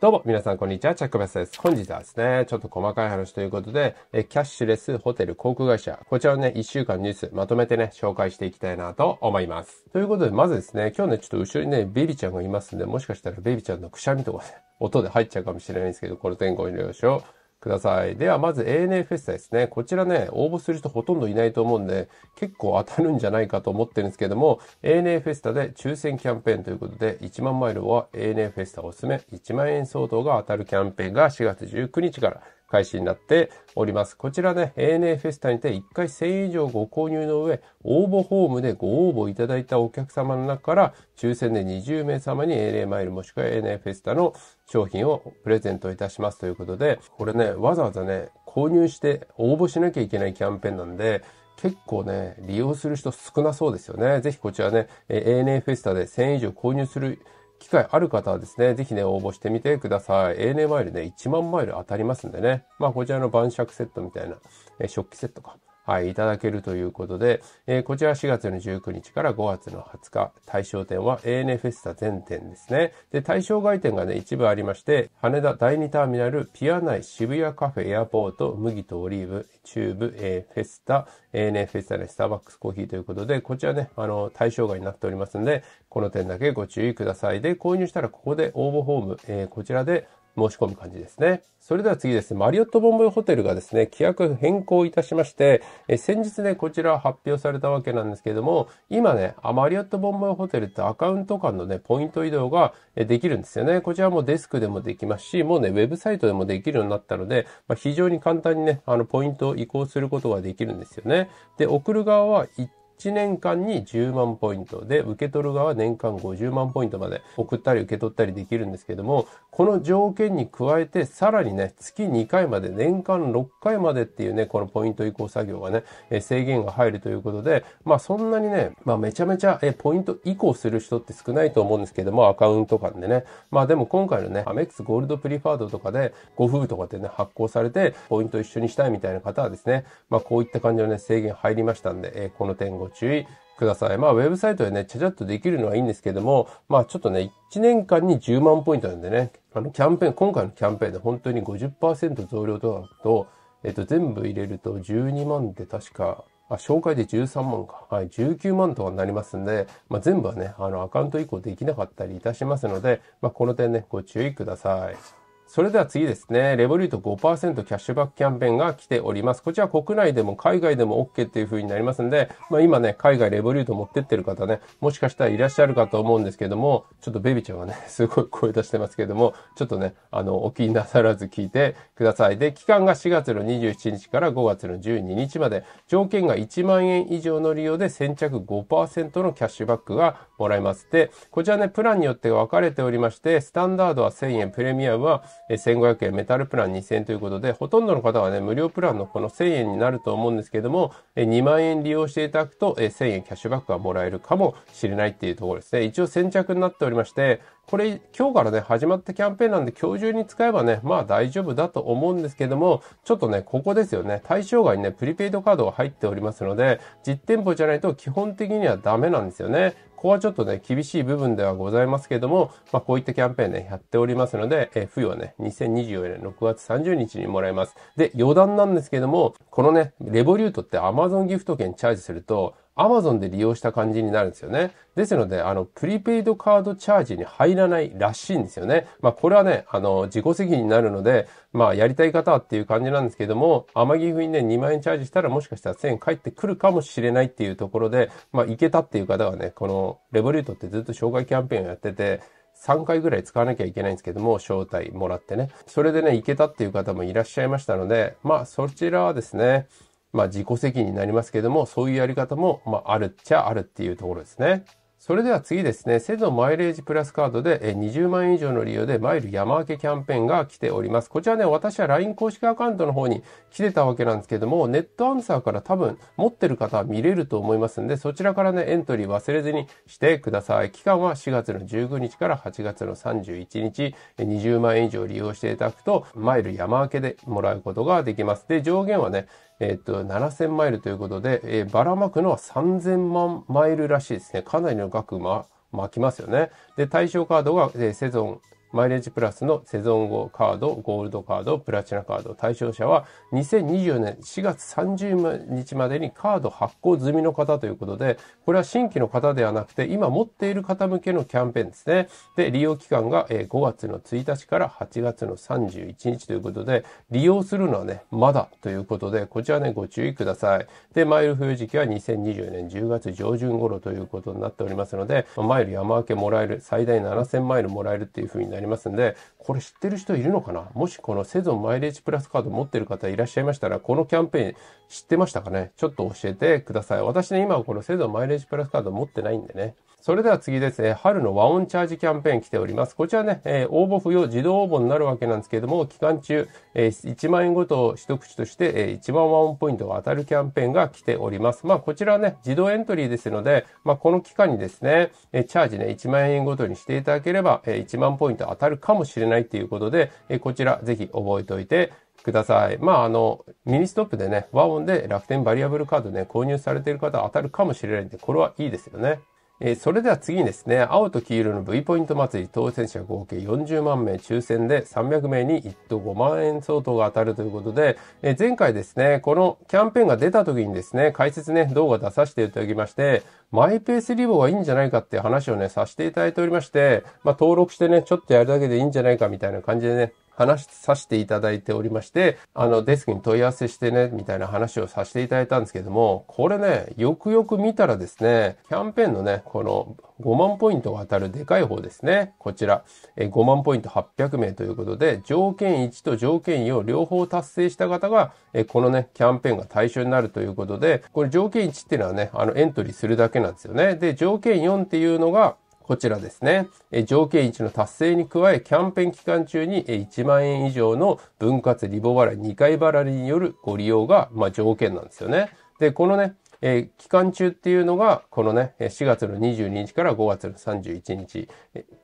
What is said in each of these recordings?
どうも、皆さん、こんにちは。チャックバスです。本日はですね、ちょっと細かい話ということで、えキャッシュレスホテル航空会社、こちらをね、1週間ニュースまとめてね、紹介していきたいなと思います。ということで、まずですね、今日ね、ちょっと後ろにね、ベビちゃんがいますんで、もしかしたらベビちゃんのくしゃみとかね、音で入っちゃうかもしれないんですけど、この点し了う。ください。では、まず ANA フェスタですね。こちらね、応募する人ほとんどいないと思うんで、結構当たるんじゃないかと思ってるんですけども、ANA フェスタで抽選キャンペーンということで、1万マイルは ANA フェスタおすすめ、1万円相当が当たるキャンペーンが4月19日から開始になっております。こちらね、ANA フェスタにて1回1000円以上ご購入の上、応募フォームでご応募いただいたお客様の中から、抽選で20名様に ANA マイルもしくは ANA フェスタの商品をプレゼントいたしますということで、これね、わざわざね、購入して応募しなきゃいけないキャンペーンなんで、結構ね、利用する人少なそうですよね。ぜひこちらね、ANA フェスタで1000円以上購入する機会ある方はですね、ぜひね、応募してみてください。ANA マイルね、1万マイル当たりますんでね。まあ、こちらの晩酌セットみたいな、え食器セットか。はい、いただけるということで、えー、こちら4月の19日から5月の20日、対象店は ANA フェスタ全店ですね。で、対象外店がね、一部ありまして、羽田第2ターミナル、ピア内、渋谷カフェ、エアポート、麦とオリーブ、チューブ、えー、フェスタ、ANA フェスタで、ね、スターバックスコーヒーということで、こちらね、あの、対象外になっておりますので、この点だけご注意ください。で、購入したらここで応募フォーム、えー、こちらで申し込む感じですね。それでは次ですね、マリオットボンボイホテルがですね、規約変更いたしまして、え先日ね、こちら発表されたわけなんですけれども、今ね、マリオットボンボイホテルってアカウント間のね、ポイント移動ができるんですよね。こちらもデスクでもできますし、もうね、ウェブサイトでもできるようになったので、まあ、非常に簡単にね、あの、ポイントを移行することができるんですよね。で、送る側は一1年間に10万ポイントで、受け取る側は年間50万ポイントまで送ったり受け取ったりできるんですけども、この条件に加えて、さらにね、月2回まで、年間6回までっていうね、このポイント移行作業がね、え制限が入るということで、まあそんなにね、まあめちゃめちゃ、えポイント移行する人って少ないと思うんですけども、アカウント間でね。まあでも今回のね、アメックスゴールドプリファードとかで、ご夫婦とかでね、発行されて、ポイント一緒にしたいみたいな方はですね、まあこういった感じのね、制限入りましたんで、えこの点ご注意ください。まあ、ウェブサイトでね、ちゃちゃっとできるのはいいんですけども、まあ、ちょっとね、1年間に10万ポイントなんでね、あの、キャンペーン、今回のキャンペーンで本当に50%増量となると、えっと、全部入れると12万で確か、あ、紹介で13万か。はい、19万とかになりますんで、まあ、全部はね、あの、アカウント移行できなかったりいたしますので、まあ、この点ね、ご注意ください。それでは次ですね。レボリュート5%キャッシュバックキャンペーンが来ております。こちら国内でも海外でも OK っていう風になりますんで、まあ今ね、海外レボリュート持ってってる方ね、もしかしたらいらっしゃるかと思うんですけども、ちょっとベビちゃんはね、すごい声出してますけども、ちょっとね、あの、お気になさらず聞いてください。で、期間が4月の27日から5月の12日まで、条件が1万円以上の利用で先着5%のキャッシュバックがもらえます。で、こちらね、プランによって分かれておりまして、スタンダードは1000円、プレミアムは1500円、メタルプラン2000円ということで、ほとんどの方はね、無料プランのこの1000円になると思うんですけども、2万円利用していただくと、1000円キャッシュバックがもらえるかもしれないっていうところですね。一応先着になっておりまして、これ今日からね、始まったキャンペーンなんで今日中に使えばね、まあ大丈夫だと思うんですけども、ちょっとね、ここですよね。対象外にね、プリペイドカードが入っておりますので、実店舗じゃないと基本的にはダメなんですよね。ここはちょっとね、厳しい部分ではございますけれども、まあ、こういったキャンペーンね、やっておりますので、えー、冬はね、2024年6月30日にもらえます。で、余談なんですけども、このね、レボリュートって Amazon ギフト券チャージすると、Amazon で利用した感じになるんですよね。ですので、あの、プリペイドカードチャージに入らないらしいんですよね。まあ、これはね、あの、自己責任になるので、まあ、やりたい方っていう感じなんですけども、天城府にね、2万円チャージしたらもしかしたら1000円返ってくるかもしれないっていうところで、まあ、いけたっていう方はね、この、レボリュートってずっと障害キャンペーンをやってて、3回ぐらい使わなきゃいけないんですけども、招待もらってね。それでね、いけたっていう方もいらっしゃいましたので、まあ、そちらはですね、まあ自己責任になりますけども、そういうやり方も、まああるっちゃあるっていうところですね。それでは次ですね、セドマイレージプラスカードで20万円以上の利用でマイル山分けキャンペーンが来ております。こちらね、私は LINE 公式アカウントの方に来てたわけなんですけども、ネットアンサーから多分持ってる方は見れると思いますんで、そちらからね、エントリー忘れずにしてください。期間は4月の19日から8月の31日、20万円以上利用していただくと、マイル山分けでもらうことができます。で、上限はね、えっと、7000マイルということで、えー、ばらまくのは3000万マイルらしいですね。かなりの額、ま、巻きますよね。で、対象カードが、えー、セゾン、マイレージプラスのセゾン号カード、ゴールドカード、プラチナカード、対象者は2024年4月30日までにカード発行済みの方ということで、これは新規の方ではなくて、今持っている方向けのキャンペーンですね。で、利用期間が5月の1日から8月の31日ということで、利用するのはね、まだということで、こちらね、ご注意ください。で、マイル冬時期は2024年10月上旬頃ということになっておりますので、マイル山分けもらえる、最大7000マイルもらえるっていうふうになります。なりますんで、これ知ってる人いるのかなもしこのセゾンマイレージプラスカード持ってる方いらっしゃいましたら、このキャンペーン知ってましたかねちょっと教えてください。私ね、今はこのセゾンマイレージプラスカード持ってないんでね。それでは次ですね、春の和音チャージキャンペーン来ております。こちらね、えー、応募不要、自動応募になるわけなんですけれども、期間中、えー、1万円ごと一口として、えー、1万和音ポイントが当たるキャンペーンが来ております。まあ、こちらはね、自動エントリーですので、まあ、この期間にですね、えチャージね、1万円ごとにしていただければ、え1万ポイント当たるかもしれない。ないっていうことで、えこちらぜひ覚えておいてください。まあ、あの、ミニストップでね、和音で楽天バリアブルカードね、購入されている方当たるかもしれないんで、これはいいですよね。えー、それでは次にですね、青と黄色の V ポイント祭り当選者合計40万名抽選で300名に1等5万円相当が当たるということで、えー、前回ですね、このキャンペーンが出た時にですね、解説ね、動画出させていただきまして、マイペースリボがいいんじゃないかっていう話をね、させていただいておりまして、まあ、登録してね、ちょっとやるだけでいいんじゃないかみたいな感じでね、話させていただいておりまして、あの、デスクに問い合わせしてね、みたいな話をさせていただいたんですけども、これね、よくよく見たらですね、キャンペーンのね、この5万ポイントが当たるでかい方ですね。こちら、え5万ポイント800名ということで、条件1と条件4を両方達成した方が、えこのね、キャンペーンが対象になるということで、これ条件1っていうのはね、あの、エントリーするだけなんですよね。で、条件4っていうのが、こちらですね。え条件1の達成に加え、キャンペーン期間中にえ1万円以上の分割リボ払い2回払いによるご利用が、まあ、条件なんですよね。で、このね、え期間中っていうのが、このね、4月の22日から5月の31日、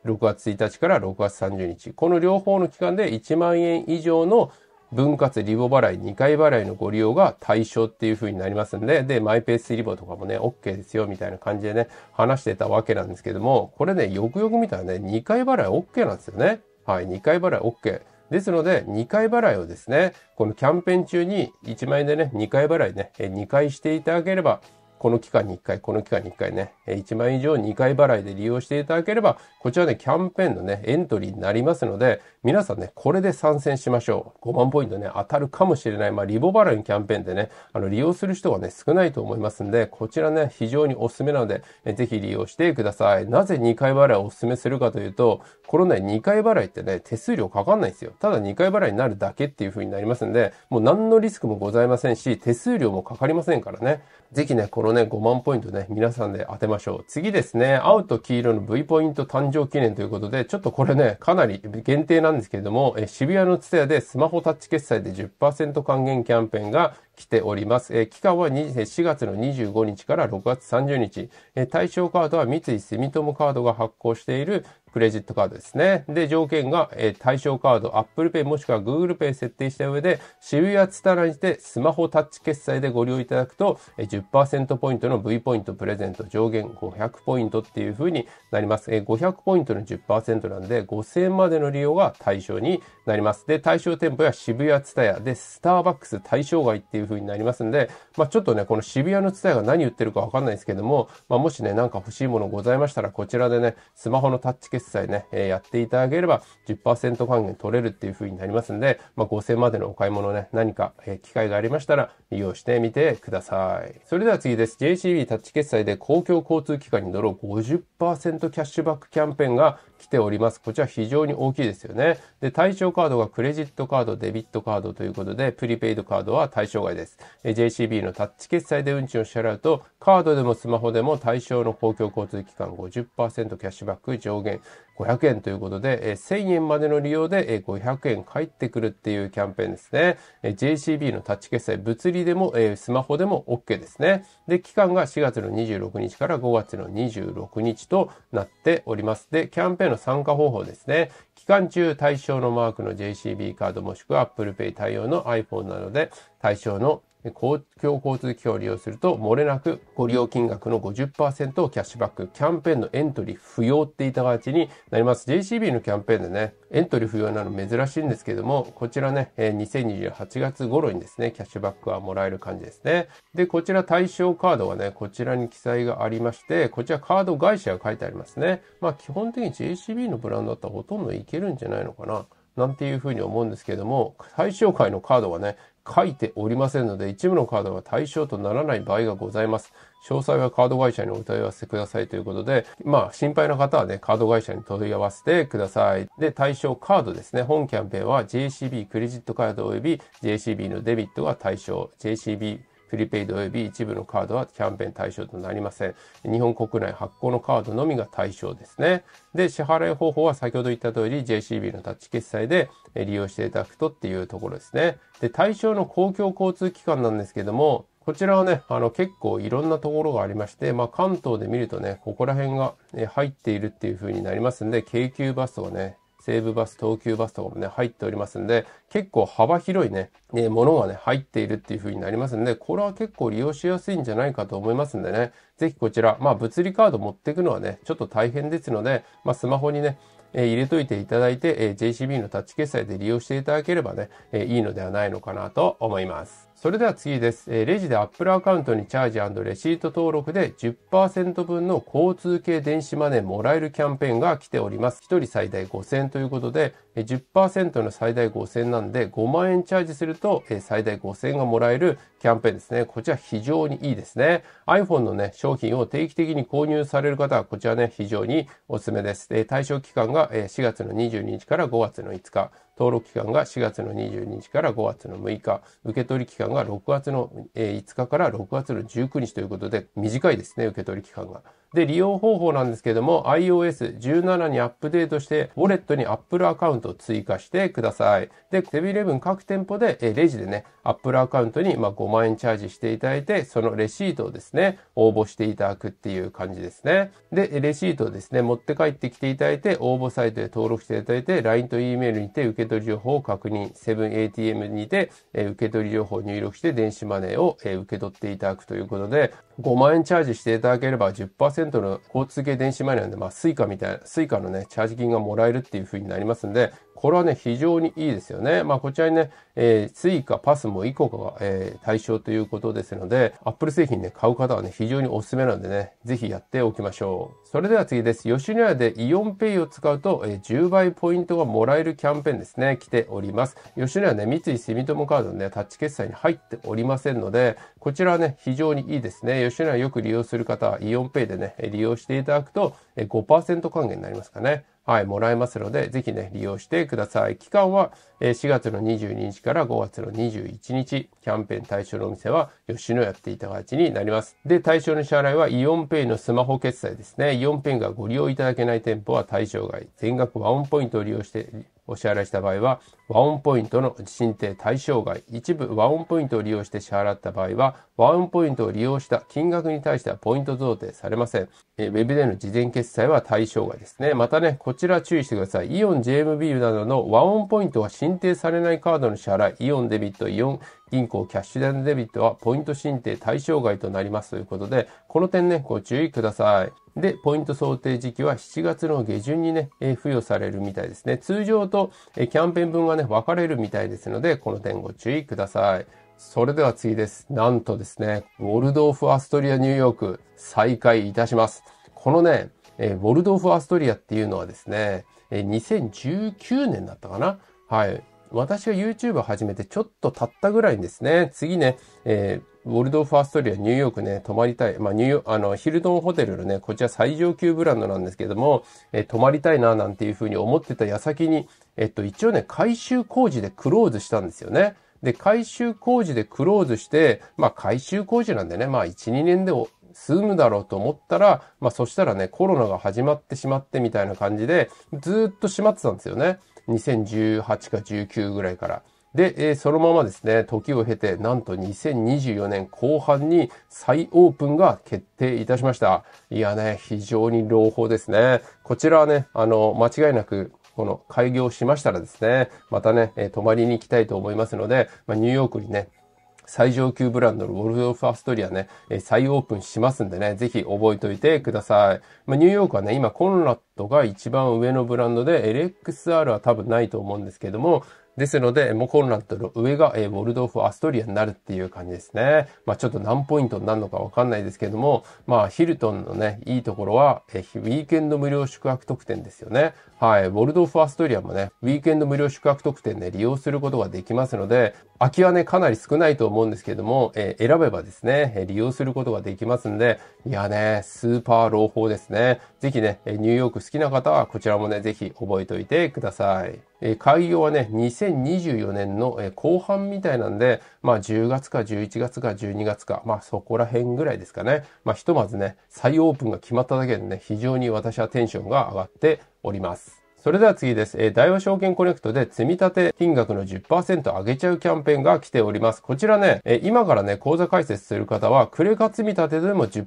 6月1日から6月30日、この両方の期間で1万円以上の分割リボ払い、2回払いのご利用が対象っていう風になりますんで、で、マイペースリボとかもね、OK ですよ、みたいな感じでね、話してたわけなんですけども、これね、よくよく見たらね、2回払い OK なんですよね。はい、2回払い OK。ですので、2回払いをですね、このキャンペーン中に1万円でね、2回払いね、2回していただければ、この期間に1回、この期間に1回ね、1万円以上2回払いで利用していただければ、こちらね、キャンペーンのね、エントリーになりますので、皆さんね、これで参戦しましょう。5万ポイントね、当たるかもしれない。まあ、リボ払いのキャンペーンでね、あの、利用する人がね、少ないと思いますんで、こちらね、非常におすすめなので、ぜひ利用してください。なぜ2回払いをおすすめするかというと、このね、2回払いってね、手数料かかんないんですよ。ただ2回払いになるだけっていう風になりますんで、もう何のリスクもございませんし、手数料もかかりませんからね。ぜひね、このね、5万ポイントね、皆さんで当てましょう。次ですね、青と黄色の V ポイント誕生記念ということで、ちょっとこれね、かなり限定なんですけれども、え渋谷のツヤでスマホタッチ決済で10%還元キャンペーンが来ております。えー、期間は4月の25日から6月30日。えー、対象カードは三井住友カードが発行しているクレジットカードですね。で、条件が、えー、対象カード Apple Pay もしくは Google Pay 設定した上で、渋谷ツタラにてスマホタッチ決済でご利用いただくと、えー、10%ポイントの V ポイントプレゼント上限500ポイントっていう風になります。えー、500ポイントの10%なんで、5000円までの利用が対象になります。で、対象店舗や渋谷ツタヤでスターバックス対象外っていういう風になりますんで、まあ、ちょっとね、この渋谷のツタヤが何言ってるかわかんないですけども、まあ、もしね、なんか欲しいものございましたら、こちらでね、スマホのタッチ決済ね、えー、やっていただければ10%還元取れるっていう風になりますんで、まあ、5000までのお買い物ね、何か、え機会がありましたら、利用してみてください。それでは次です。JCB タッチ決済で公共交通機関に乗ろう50%キャッシュバックキャンペーンが来ております。こちら非常に大きいですよね。で、対象カードがクレジットカード、デビットカードということで、プリペイドカードは対象外です。JCB のタッチ決済で運賃を支払うと、カードでもスマホでも対象の公共交通機関50%キャッシュバック上限500円ということで、1000円までの利用で500円返ってくるっていうキャンペーンですね。JCB のタッチ決済、物理でもスマホでも OK ですね。で、期間が4月の26日から5月の26日となっております。で、キャンペーンの参加方法ですね。期間中対象のマークの JCB カードもしくは Apple Pay 対応の iPhone などで対象の公共交通機関を利用すると、漏れなくご利用金額の50%をキャッシュバック、キャンペーンのエントリー不要っていた形になります。JCB のキャンペーンでね、エントリー不要なの珍しいんですけども、こちらね、2028月頃にですね、キャッシュバックはもらえる感じですね。で、こちら対象カードはね、こちらに記載がありまして、こちらカード会社が書いてありますね。まあ基本的に JCB のブランドだったらほとんどいけるんじゃないのかな。なんていうふうに思うんですけども、対象外のカードはね、書いておりませんので、一部のカードが対象とならない場合がございます。詳細はカード会社にお問い合わせくださいということで、まあ、心配な方はね、カード会社に問い合わせてください。で、対象カードですね。本キャンペーンは JCB クレジットカード及び JCB のデビットが対象、JCB プリペイド及び一部のカードはキャンペーン対象となりません。日本国内発行のカードのみが対象ですね。で、支払い方法は先ほど言った通り JCB のタッチ決済で利用していただくとっていうところですね。で、対象の公共交通機関なんですけども、こちらはね、あの結構いろんなところがありまして、まあ関東で見るとね、ここら辺が入っているっていう風になりますんで、京急バスをね、西武バス、東急バスとかもね、入っておりますんで、結構幅広いね、ね、ものがね、入っているっていう風になりますんで、これは結構利用しやすいんじゃないかと思いますんでね、ぜひこちら、まあ物理カード持っていくのはね、ちょっと大変ですので、まあスマホにね、え入れといていただいて、え JCB のタッチ決済で利用していただければね、えいいのではないのかなと思います。それでは次です。えレジで Apple アカウントにチャージレシート登録で10%分の交通系電子マネーもらえるキャンペーンが来ております。1人最大5000ということで、10%の最大5000なんで5万円チャージすると最大5000がもらえるキャンペーンですね。こちら非常にいいですね。iPhone のね、商品を定期的に購入される方はこちらね、非常におすすめです。で対象期間が4月の22日から5月の5日。登録期間が4月の22日から5月の6日、受取期間が6月の5日から6月の19日ということで、短いですね、受取期間が。で、利用方法なんですけども、iOS17 にアップデートして、ウォレットに Apple アカウントを追加してください。で、セブンイレブン各店舗で、えレジでね、Apple アカウントに、ま5万円チャージしていただいて、そのレシートをですね、応募していただくっていう感じですね。で、レシートをですね、持って帰ってきていただいて、応募サイトで登録していただいて、LINE と E メールにて受け取り情報を確認、セブン ATM にて、え受け取り情報を入力して電子マネーを、え受け取っていただくということで、5万円チャージしていただければ10%の交通系電子マネーなんで、まあ、スイカみたいな、スイカのね、チャージ金がもらえるっていう風になりますんで、これはね、非常にいいですよね。まあ、こちらにね、えー、s u i も以降が、えー、対象ということですので、アップル製品ね、買う方はね、非常におすすめなんでね、ぜひやっておきましょう。それでは次です。吉野家でイオンペイを使うと、えー、10倍ポイントがもらえるキャンペーンですね、来ております。吉野家ね、三井住友カードのね、タッチ決済に入っておりませんので、こちらはね、非常にいいですね。吉野家よく利用する方は、イオンペイでね、利用していただくと、5%還元になりますかね。はい、もらえますので、ぜひね、利用してください。期間は、4月の22日から5月の21日、キャンペーン対象のお店は吉野やっていた形になります。で、対象の支払いはイオンペイのスマホ決済ですね。イオンペイがご利用いただけない店舗は対象外。全額ワンポイントを利用してお支払いした場合は、和音ポイントの申請対象外、一部和音ポイントを利用して支払った場合は、和音ポイントを利用した金額に対してはポイント贈呈されません。えウェブでの事前決済は対象外ですね。またね、こちら注意してください。イオン JMB などの和音ポイントは申請されないカードの支払い、イオンデビット、イオン銀行キャッシュ代ンデビットはポイント申請対象外となりますということで、この点ね、ご注意ください。で、ポイント想定時期は7月の下旬にね、え付与されるみたいですね。通常と、えキャンペーン分がね、分かれるみたいですので、この点ご注意ください。それでは次です。なんとですね、ウォルドーフ・アストリア・ニューヨーク再開いたします。このね、えウォルドーフ・アストリアっていうのはですね、え2019年だったかなはい。私は YouTube を始めてちょっと経ったぐらいですね。次ね、えー、ウォルドーフ・アストリア、ニューヨークね、泊まりたい。まあ、ニューヨーク、あの、ヒルドンホテルのね、こちら最上級ブランドなんですけども、えー、泊まりたいな、なんていうふうに思ってた矢先に、えっと、一応ね、改修工事でクローズしたんですよね。で、改修工事でクローズして、まあ、改修工事なんでね、まあ、1、2年で済むだろうと思ったら、まあ、そしたらね、コロナが始まってしまってみたいな感じで、ずっと閉まってたんですよね。2018か19ぐらいから。で、えー、そのままですね、時を経て、なんと2024年後半に再オープンが決定いたしました。いやね、非常に朗報ですね。こちらはね、あの、間違いなく、この開業しましたらですね、またね、えー、泊まりに行きたいと思いますので、まあ、ニューヨークにね、最上級ブランドのウォルドフ・アストリアね、え再オープンしますんでね、ぜひ覚えておいてください。まあ、ニューヨークはね、今コンラットが一番上のブランドで、LXR は多分ないと思うんですけども、ですので、もうコンラットの上が、えー、ウォルドーフ・アストリアになるっていう感じですね。まあちょっと何ポイントになるのかわかんないですけども、まあヒルトンのね、いいところは、えー、ウィーケンド無料宿泊特典ですよね。はい、ボルドーフアストリアもね、ウィークエンド無料宿泊特典で、ね、利用することができますので、空きはね、かなり少ないと思うんですけども、えー、選べばですね、利用することができますんで、いやね、スーパー朗報ですね。ぜひね、ニューヨーク好きな方はこちらもね、ぜひ覚えておいてください。え開業はね、2024年の、え後半みたいなんで、まあ10月か11月か12月か、まあそこら辺ぐらいですかね。まあひとまずね、再オープンが決まっただけでね、非常に私はテンションが上がっております。それでは次です。えー、大和証券コネクトで積立金額の10%上げちゃうキャンペーンが来ております。こちらね、えー、今からね、口座開設する方は、クレカ積立でも10%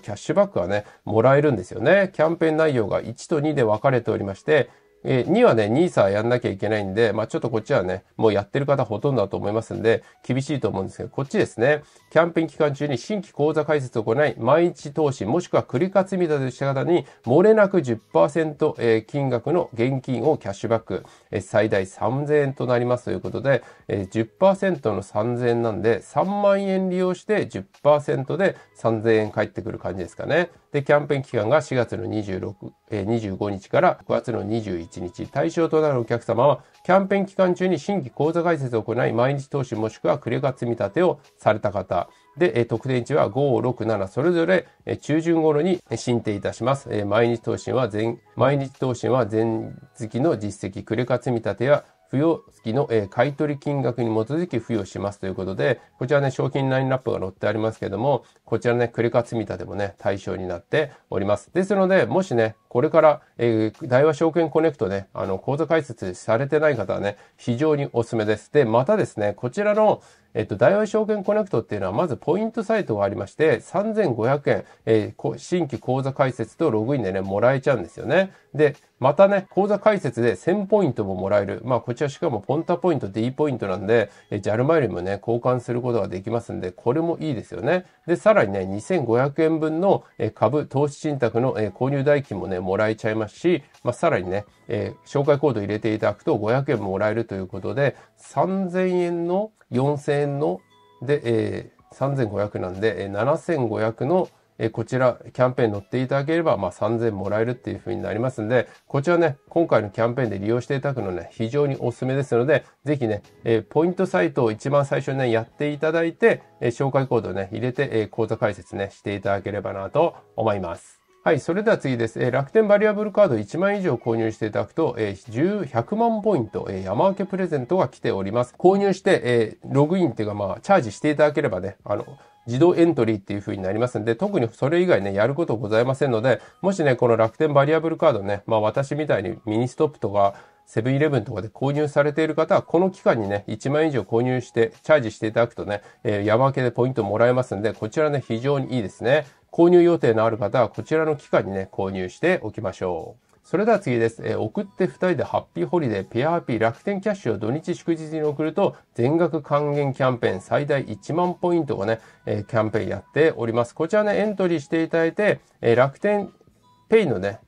キャッシュバックがね、もらえるんですよね。キャンペーン内容が1と2で分かれておりまして、えー、はね、NISA やんなきゃいけないんで、まあ、ちょっとこっちはね、もうやってる方ほとんどだと思いますんで、厳しいと思うんですけど、こっちですね、キャンペーン期間中に新規口座開設を行い、毎日投資、もしくは繰り返し見たとした方に、漏れなく10%、えー、金額の現金をキャッシュバック、えー、最大3000円となりますということで、えー、10%の3000円なんで、3万円利用して10%で3000円返ってくる感じですかね。で、キャンペーン期間が4月の26、えー、25日から9月の21 1日。対象となるお客様は、キャンペーン期間中に新規口座開設を行い、毎日投資もしくはクレカ積み立てをされた方。で、特典値は5、6、7それぞれ中旬頃に申請いたします。毎日投資は全、毎日投資は前月の実績、クレカ積み立てや付与付きの、え買取金額に基づき付与しますということで、こちらね、賞金ラインナップが載ってありますけども、こちらね、クレカ積み立てもね、対象になっております。ですので、もしね、これから、えー、大和証券コネクトね、あの、口座開設されてない方はね、非常におすすめです。で、またですね、こちらの、えっと、大和証券コネクトっていうのは、まずポイントサイトがありまして、3500円、えー、新規口座開設とログインでね、もらえちゃうんですよね。で、またね、口座開設で1000ポイントももらえる。まあ、こちらしかもポンタポイント D ポイントなんで、え、JAL マイルもね、交換することができますんで、これもいいですよね。で、さらにね、2500円分の株、投資信託の購入代金もね、もらえちゃいますし、まあ、さらにね、えー、紹介コード入れていただくと500円もらえるということで、3000円の4000円ので、えー、3500なんで、えー、7500の、えー、こちら、キャンペーン乗っていただければ、まあ、3000もらえるっていうふうになりますんで、こちらね、今回のキャンペーンで利用していただくのね、非常におすすめですので、ぜひね、えー、ポイントサイトを一番最初にね、やっていただいて、えー、紹介コードをね、入れて、えー、講座解説ね、していただければなと思います。はい、それでは次です。えー、楽天バリアブルカード1万以上購入していただくと、えー、100万ポイント、えー、山分けプレゼントが来ております。購入して、えー、ログインっていうか、まあ、チャージしていただければね、あの、自動エントリーっていう風になりますんで、特にそれ以外ね、やることございませんので、もしね、この楽天バリアブルカードね、まあ私みたいにミニストップとか、セブンイレブンとかで購入されている方は、この期間にね、1万以上購入して、チャージしていただくとね、えー、山分けでポイントもらえますんで、こちらね、非常にいいですね。購入予定のある方はこちらの期間にね、購入しておきましょう。それでは次です。えー、送って2人でハッピーホリデー、ペアハッピー、楽天キャッシュを土日祝日に送ると、全額還元キャンペーン最大1万ポイントがね、えー、キャンペーンやっております。こちらね、エントリーしていただいて、えー、楽天ペイのね、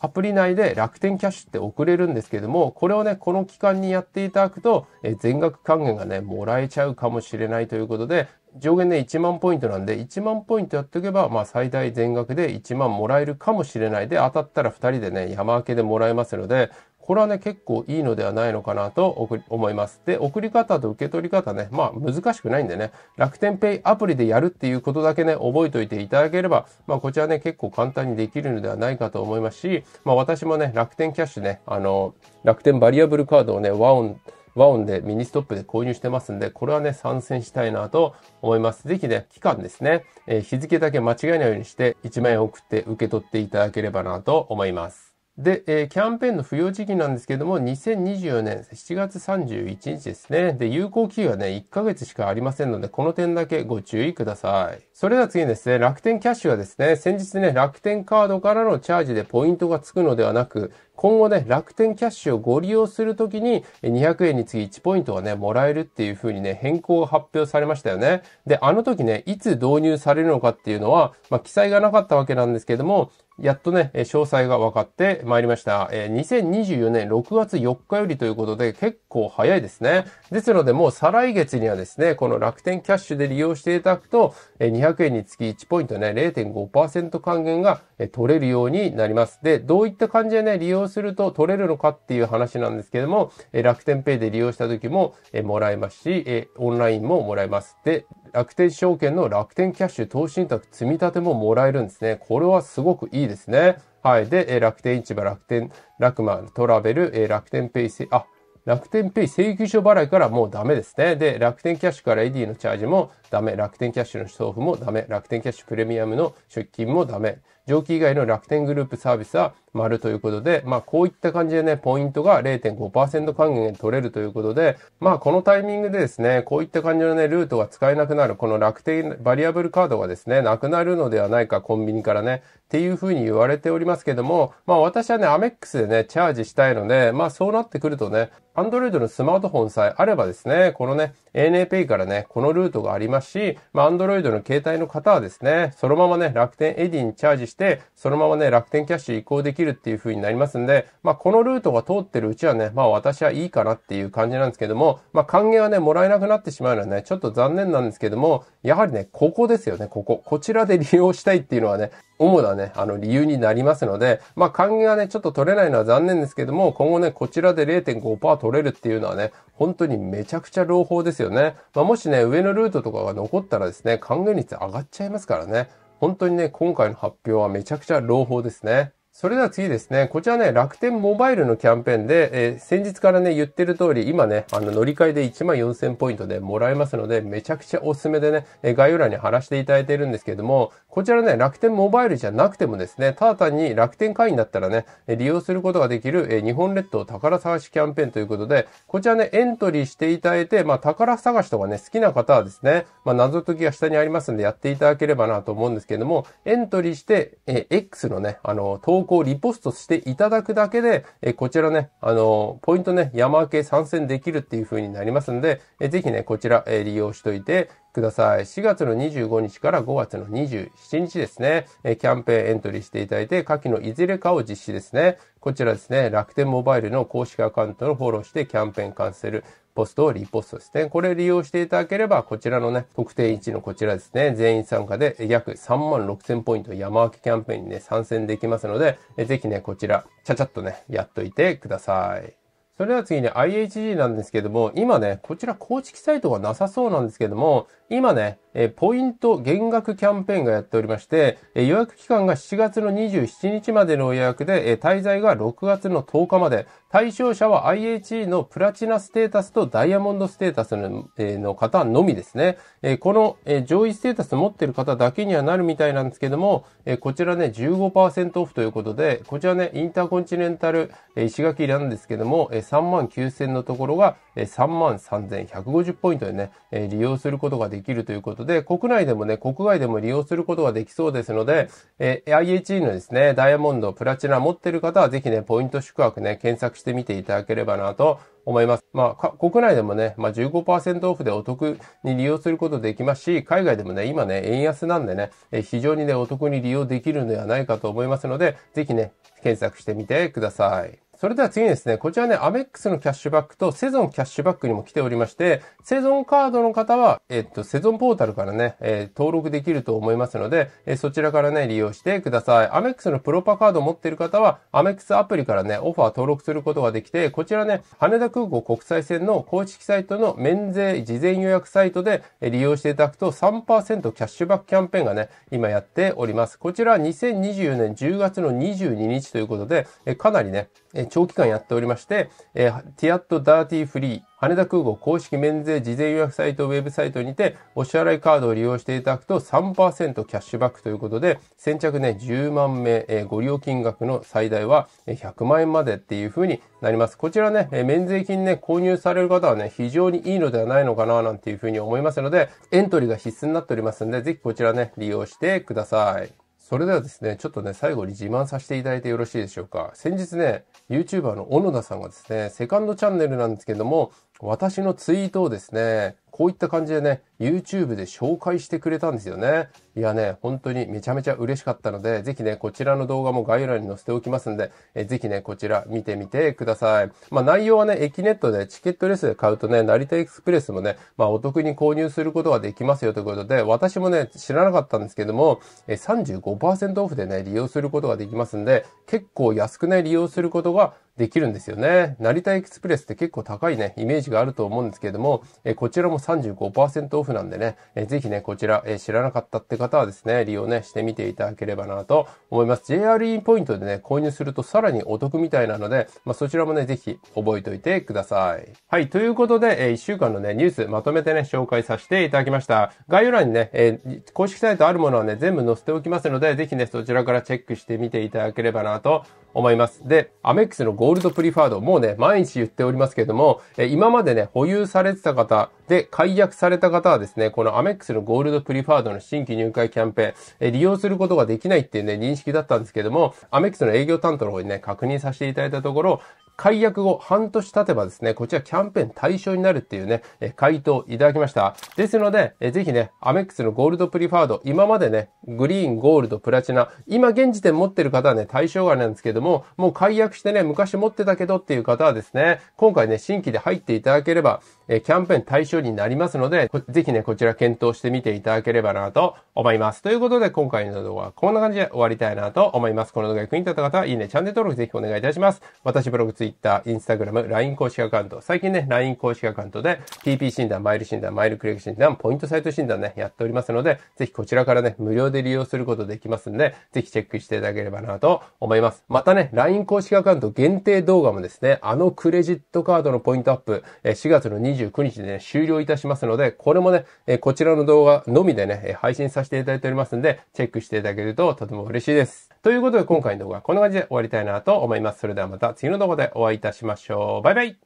アプリ内で楽天キャッシュって送れるんですけども、これをね、この期間にやっていただくと、え全額還元がね、もらえちゃうかもしれないということで、上限ね、1万ポイントなんで、1万ポイントやっておけば、まあ、最大全額で1万もらえるかもしれないで、当たったら2人でね、山分けでもらえますので、これはね、結構いいのではないのかなと思います。で、送り方と受け取り方ね、まあ難しくないんでね、楽天ペイアプリでやるっていうことだけね、覚えておいていただければ、まあこちらね、結構簡単にできるのではないかと思いますし、まあ私もね、楽天キャッシュね、あの、楽天バリアブルカードをね、オン、和音でミニストップで購入してますんで、これはね、参戦したいなと思います。ぜひね、期間ですね、えー、日付だけ間違えないようにして、1万円送って受け取っていただければなと思います。で、えー、キャンペーンの不要時期なんですけども、2024年7月31日ですね。で、有効期限はね、1ヶ月しかありませんので、この点だけご注意ください。それでは次にですね、楽天キャッシュはですね、先日ね、楽天カードからのチャージでポイントがつくのではなく、今後ね、楽天キャッシュをご利用するときに、200円につき1ポイントはね、もらえるっていう風にね、変更が発表されましたよね。で、あの時ね、いつ導入されるのかっていうのは、まあ、記載がなかったわけなんですけども、やっとね、詳細が分かってまいりました。え2024年6月4日よりということで結構早いですね。ですのでもう再来月にはですね、この楽天キャッシュで利用していただくと、200円につき1ポイントね、0.5%還元が取れるようになります。で、どういった感じでね、利用すると取れるのかっていう話なんですけども、楽天ペイで利用した時も、もらえますし、オンラインももらえます。で、楽天証券の楽天キャッシュ投資信託積み立てももらえるんですね。これはすごくいいですね。はい。で、え楽天市場、楽天、楽マトラベル、え楽天ペイセ、あ、楽天ペイ請求書払いからもうダメですね。で、楽天キャッシュからエディのチャージもダメ。楽天キャッシュの送付もダメ。楽天キャッシュプレミアムの出金もダメ。上記以外の楽天グループサービスは丸ということで、まあこういった感じでね、ポイントが0.5%還元取れるということで、まあこのタイミングでですね、こういった感じのね、ルートが使えなくなる、この楽天バリアブルカードがですね、なくなるのではないか、コンビニからね、っていうふうに言われておりますけども、まあ私はね、アメックスでね、チャージしたいので、まあそうなってくるとね、アンドロイドのスマートフォンさえあればですね、このね、ANAPay からね、このルートがありますし、まあ、Android の携帯の方はですね、そのままね、楽天エディにチャージして、そのままね、楽天キャッシュ移行できるきるっていう風になりますんで、まあ、このルートが通ってるうちはね、まあ、私はいいかなっていう感じなんですけども、まあ、還元はね、もらえなくなってしまうのはね、ちょっと残念なんですけども、やはりね、ここですよね、ここ。こちらで利用したいっていうのはね、主なね、あの理由になりますので、まあ還元はね、ちょっと取れないのは残念ですけども、今後ね、こちらで0.5%取れるっていうのはね、本当にめちゃくちゃ朗報ですよね。まあもしね、上のルートとかが残ったらですね、還元率上がっちゃいますからね。本当にね、今回の発表はめちゃくちゃ朗報ですね。それでは次ですね。こちらね、楽天モバイルのキャンペーンで、えー、先日からね、言ってる通り、今ね、あの、乗り換えで14,000万ポイントでもらえますので、めちゃくちゃおすすめでね、え概要欄に貼らせていただいているんですけれども、こちらね、楽天モバイルじゃなくてもですね、ただ単に楽天会員だったらね、利用することができる、え日本列島宝探しキャンペーンということで、こちらね、エントリーしていただいて、まあ、宝探しとかね、好きな方はですね、まあ、謎解きが下にありますんで、やっていただければなと思うんですけれども、エントリーして、え X のね、あの、投稿をリポストしていただくだけで、えこちらね、あのポイントね、山分け参戦できるっていう風になりますので、えー、ぜひね、こちら、え利用しといてください。4月の25日から5月の27日ですね、えキャンペーンエントリーしていただいて、下記のいずれかを実施ですね。こちらですね、楽天モバイルの公式アカウントのフォローしてキャンペーンカンセル、ポストをリポストですね。これを利用していただければ、こちらのね、特定1のこちらですね、全員参加で約3万6000ポイント山分けキャンペーンにね、参戦できますので、ぜひね、こちら、ちゃちゃっとね、やっといてください。それでは次に IHG なんですけども、今ね、こちら公式サイトがなさそうなんですけども、今ね、えポイント減額キャンペーンがやっておりまして、え予約期間が7月の27日までの予約で、え滞在が6月の10日まで、対象者は IHE のプラチナステータスとダイヤモンドステータスの,、えの方のみですね。えこの、え上位ステータス持ってる方だけにはなるみたいなんですけども、えこちらね、15%オフということで、こちらね、インターコンチネンタル、え石垣なんですけども、え3万9000のところが33,150ポイントでね、利用することができるということで、国内でもね、国外でも利用することができそうですので、え IHE のですね、ダイヤモンド、プラチナ持ってる方はぜひね、ポイント宿泊ね、検索してみていただければなと思います。まあ、国内でもね、まあ15%オフでお得に利用することできますし、海外でもね、今ね、円安なんでね、え非常にね、お得に利用できるのではないかと思いますので、ぜひね、検索してみてください。それでは次ですね、こちらね、アメックスのキャッシュバックとセゾンキャッシュバックにも来ておりまして、セゾンカードの方は、えっと、セゾンポータルからね、えー、登録できると思いますので、えー、そちらからね、利用してください。アメックスのプロパカードを持っている方は、アメックスアプリからね、オファー登録することができて、こちらね、羽田空港国際線の公式サイトの免税事前予約サイトで利用していただくと3%キャッシュバックキャンペーンがね、今やっております。こちら2024年10月の22日ということで、えかなりね、え長期間やっておりまして、えー、ティアットダーティーフリー、羽田空港公式免税事前予約サイトウェブサイトにて、お支払いカードを利用していただくと3%キャッシュバックということで、先着ね、10万名、えー、ご利用金額の最大は100万円までっていう風になります。こちらね、え免税金ね、購入される方はね、非常にいいのではないのかな、なんていう風に思いますので、エントリーが必須になっておりますので、ぜひこちらね、利用してください。それではですね、ちょっとね、最後に自慢させていただいてよろしいでしょうか。先日ね、YouTuber の小野田さんがですね、セカンドチャンネルなんですけども、私のツイートをですね、こういった感じでね、YouTube で紹介してくれたんですよね。いやね、本当にめちゃめちゃ嬉しかったので、ぜひね、こちらの動画も概要欄に載せておきますんで、えぜひね、こちら見てみてください。まあ内容はね、駅ネットでチケットレスで買うとね、成田エクスプレスもね、まあお得に購入することができますよということで、私もね、知らなかったんですけども、え35%オフでね、利用することができますんで、結構安くね、利用することができるんですよね。成田エクスプレスって結構高いね、イメージがあると思うんですけれども、えこちらも35%オフなんでね、えぜひね、こちら、え知らなかったって方はですね、利用ね、してみていただければなと思います。JRE ポイントでね、購入するとさらにお得みたいなので、まあ、そちらもね、ぜひ覚えておいてください。はい、ということで、え1週間のね、ニュースまとめてね、紹介させていただきました。概要欄にね、え公式サイトあるものはね、全部載せておきますので、ぜひね、そちらからチェックしてみていただければなと思います。で、アメックスのゴールドプリファード、もうね、毎日言っておりますけれども、え今までね、保有されてた方で、解約された方はですね、このアメックスのゴールドプリファードの新規入会キャンペーン、え利用することができないっていうね、認識だったんですけども、アメックスの営業担当の方にね、確認させていただいたところ、解約後半年経てばですね、こちらキャンペーン対象になるっていうね、え回答いただきました。ですので、えぜひね、アメックスのゴールドプリファード、今までね、グリーン、ゴールド、プラチナ、今現時点持ってる方はね、対象外なんですけども、もう解約してね、昔持ってたけどっていう方はですね、今回ね、新規で入っていただければ、えキャンペーン対象になりますので、ぜひね、こちら検討してみていただければなと思います。ということで、今回の動画はこんな感じで終わりたいなと思います。この動画役に立った方は、いいね、チャンネル登録ぜひお願いいたします。私、ブログ、ツイッター、インスタグラム、LINE 公式アカウント、最近ね、LINE 公式アカウントで、TP 診断、マイル診断、マイルクレク診断、ポイントサイト診断ね、やっておりますので、ぜひこちらからね、無料で利用することできますんで、ぜひチェックしていただければなと思います。またね、LINE 公式アカウント限定動画もですね、あのクレジットカードのポイントアップ、4月の2 29日でね、終了いたしますので、これもね、えこちらの動画のみでね、配信させていただいておりますんで、チェックしていただけるととても嬉しいです。ということで今回の動画はこんな感じで終わりたいなと思います。それではまた次の動画でお会いいたしましょう。バイバイ